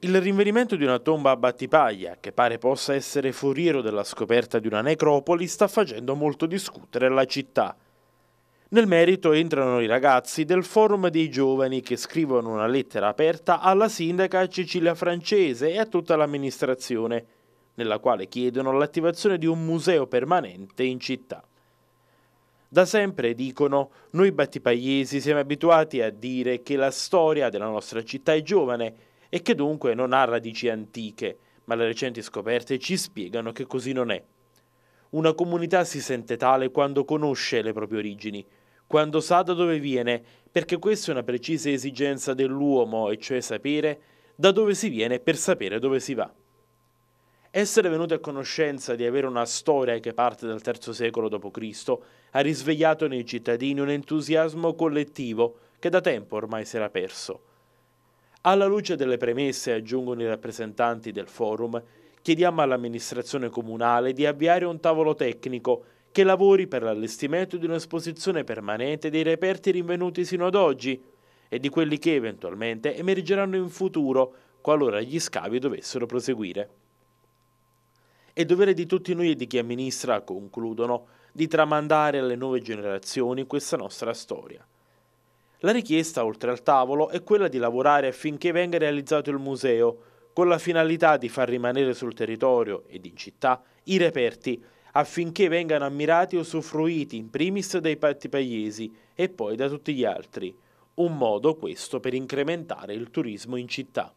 Il rinvenimento di una tomba a Battipaglia, che pare possa essere foriero della scoperta di una necropoli, sta facendo molto discutere la città. Nel merito entrano i ragazzi del Forum dei Giovani che scrivono una lettera aperta alla sindaca Cecilia Francese e a tutta l'amministrazione, nella quale chiedono l'attivazione di un museo permanente in città. Da sempre dicono, noi battipagliesi siamo abituati a dire che la storia della nostra città è giovane e che dunque non ha radici antiche, ma le recenti scoperte ci spiegano che così non è. Una comunità si sente tale quando conosce le proprie origini, quando sa da dove viene, perché questa è una precisa esigenza dell'uomo, e cioè sapere da dove si viene per sapere dove si va. Essere venuti a conoscenza di avere una storia che parte dal III secolo d.C. ha risvegliato nei cittadini un entusiasmo collettivo che da tempo ormai si era perso alla luce delle premesse, aggiungono i rappresentanti del forum, chiediamo all'amministrazione comunale di avviare un tavolo tecnico che lavori per l'allestimento di un'esposizione permanente dei reperti rinvenuti sino ad oggi e di quelli che eventualmente emergeranno in futuro qualora gli scavi dovessero proseguire. È dovere di tutti noi e di chi amministra, concludono, di tramandare alle nuove generazioni questa nostra storia. La richiesta, oltre al tavolo, è quella di lavorare affinché venga realizzato il museo, con la finalità di far rimanere sul territorio ed in città i reperti, affinché vengano ammirati e usufruiti in primis dai patti paiesi e poi da tutti gli altri. Un modo questo per incrementare il turismo in città.